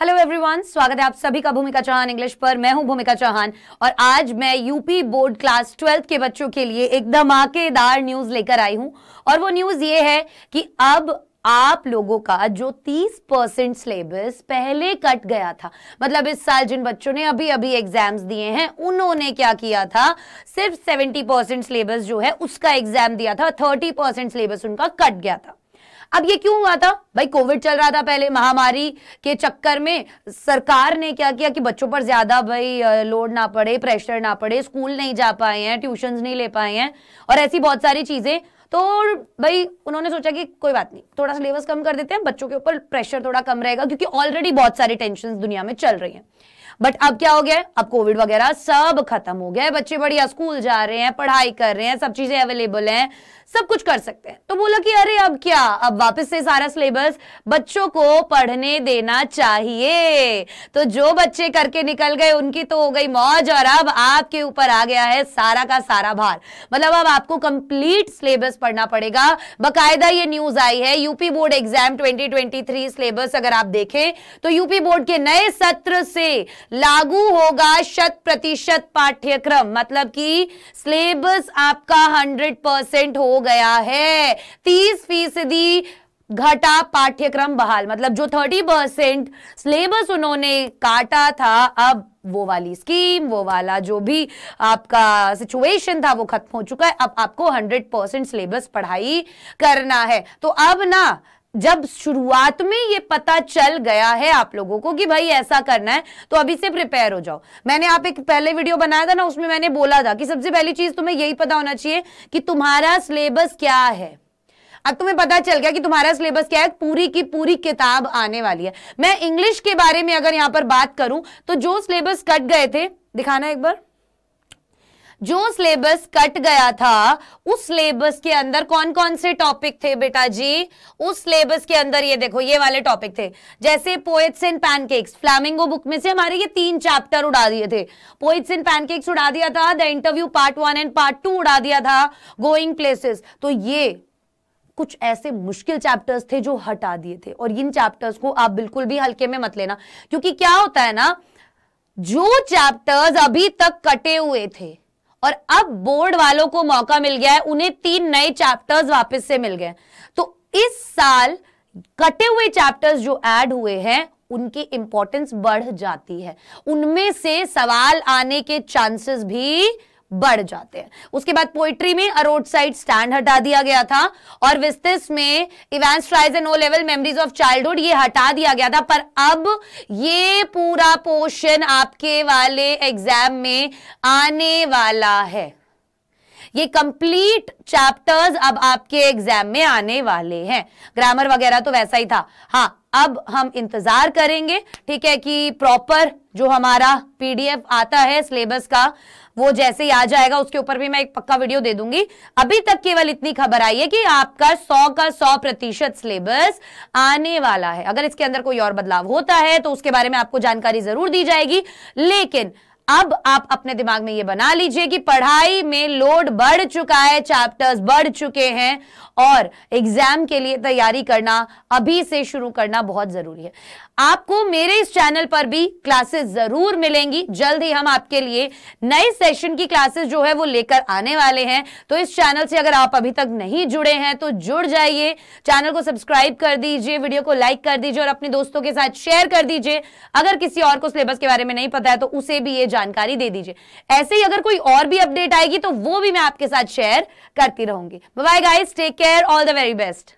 hello everyone स्वागत है आप सभी का भूमिका चौहान इंग्लिश पर मैं हूं भूमिका चौहान और आज मैं यूपी बोर्ड क्लास ट्वेल्थ के बच्चों के लिए एक धमाकेदार न्यूज लेकर आई हूं और वो न्यूज ये है कि अब आप लोगों का जो 30 परसेंट सिलेबस पहले कट गया था मतलब इस साल जिन बच्चों ने अभी अभी एग्जाम्स दिए हैं उन्होंने क्या किया था सिर्फ 70 परसेंट सिलेबस जो है उसका एग्जाम दिया था 30 परसेंट सिलेबस उनका कट गया था अब ये क्यों हुआ था भाई कोविड चल रहा था पहले महामारी के चक्कर में सरकार ने क्या किया कि बच्चों पर ज्यादा भाई लोड ना पड़े प्रेशर ना पड़े स्कूल नहीं जा पाए हैं ट्यूशन नहीं ले पाए हैं और ऐसी बहुत सारी चीजें तो भाई उन्होंने सोचा कि कोई बात नहीं थोड़ा सिलेबस कम कर देते हैं बच्चों के ऊपर प्रेशर थोड़ा कम रहेगा क्योंकि ऑलरेडी बहुत सारी टेंशन दुनिया में चल रही है बट अब क्या हो गया अब कोविड वगैरह सब खत्म हो गया है बच्चे बढ़िया स्कूल जा रहे हैं पढ़ाई कर रहे हैं सब चीजें अवेलेबल हैं सब कुछ कर सकते हैं तो बोला कि अरे अब क्या अब वापस से सारा सिलेबस बच्चों को पढ़ने देना चाहिए तो जो बच्चे करके निकल गए उनकी तो हो गई मौज और अब आपके ऊपर आ गया है सारा का सारा भार मतलब अब आपको कंप्लीट सिलेबस पढ़ना पड़ेगा बकायदा ये न्यूज आई है यूपी बोर्ड एग्जाम 2023 सिलेबस अगर आप देखें तो यूपी बोर्ड के नए सत्र से लागू होगा शत प्रतिशत पाठ्यक्रम मतलब कि सिलेबस आपका हंड्रेड परसेंट हो गया है तीस फीसदी घटा पाठ्यक्रम बहाल मतलब जो थर्टी परसेंट सिलेबस उन्होंने काटा था अब वो वाली स्कीम वो वाला जो भी आपका सिचुएशन था वो खत्म हो चुका है अब आपको हंड्रेड परसेंट सिलेबस पढ़ाई करना है तो अब ना जब शुरुआत में ये पता चल गया है आप लोगों को कि भाई ऐसा करना है तो अभी से प्रिपेयर हो जाओ मैंने आप एक पहले वीडियो बनाया था ना उसमें मैंने बोला था कि सबसे पहली चीज तुम्हें यही पता होना चाहिए कि तुम्हारा सिलेबस क्या है अब तुम्हें पता चल गया कि तुम्हारा सिलेबस क्या है पूरी की पूरी किताब आने वाली है मैं इंग्लिश के बारे में अगर यहां पर बात करूं तो जो सिलेबस कट गए थे दिखाना एक बार जो सिलेबस कट गया था उस सिलेबस के अंदर कौन कौन से टॉपिक थे बेटा जी उस सिलेबस के अंदर ये देखो ये वाले टॉपिक थे जैसे poets and pancakes flamingo book में से हमारे ये तीन चैप्टर उड़ा दिए थे पोएट्स एंड पैनकेक्स उड़ा दिया था the interview part one and part two उड़ा दिया था गोइंग प्लेसेस तो ये कुछ ऐसे मुश्किल चैप्टर्स थे जो हटा दिए थे और इन चैप्टर्स को आप बिल्कुल भी हल्के में मत लेना क्योंकि क्या होता है ना जो चैप्टर्स अभी तक कटे हुए थे और अब बोर्ड वालों को मौका मिल गया है उन्हें तीन नए चैप्टर्स वापस से मिल गए तो इस साल कटे हुए चैप्टर्स जो ऐड हुए हैं उनकी इंपॉर्टेंस बढ़ जाती है उनमें से सवाल आने के चांसेस भी बढ़ जाते हैं उसके बाद पोइट्री में अरोड साइड स्टैंड हटा दिया गया था और विस्तृत में Evans tries and O level memories of childhood ये हटा दिया गया था पर अब ये पूरा पोर्शन आपके वाले एग्जाम में आने वाला है ये कंप्लीट चैप्टर्स अब आपके एग्जाम में आने वाले हैं ग्रामर वगैरह तो वैसा ही था हाँ अब हम इंतजार करेंगे ठीक है कि प्रॉपर जो हमारा पीडीएफ आता है सिलेबस का वो जैसे ही आ जाएगा उसके ऊपर भी मैं एक पक्का वीडियो दे दूंगी अभी तक केवल इतनी खबर आई है कि आपका सौ का सौ प्रतिशत सिलेबस आने वाला है अगर इसके अंदर कोई और बदलाव होता है तो उसके बारे में आपको जानकारी जरूर दी जाएगी लेकिन अब आप अपने दिमाग में यह बना लीजिए कि पढ़ाई में लोड बढ़ चुका है चैप्टर्स बढ़ चुके हैं और एग्जाम के लिए तैयारी करना अभी से शुरू करना बहुत जरूरी है आपको मेरे इस चैनल पर भी क्लासेस जरूर मिलेंगी जल्द ही हम आपके लिए नए सेशन की क्लासेस जो है वो लेकर आने वाले हैं तो इस चैनल से अगर आप अभी तक नहीं जुड़े हैं तो जुड़ जाइए चैनल को सब्सक्राइब कर दीजिए वीडियो को लाइक कर दीजिए और अपने दोस्तों के साथ शेयर कर दीजिए अगर किसी और को सिलेबस के बारे में नहीं पता है तो उसे भी ये जानकारी दे दीजिए ऐसे ही अगर कोई और भी अपडेट आएगी तो वो भी मैं आपके साथ शेयर करती रहूंगी bye guys take care all the very best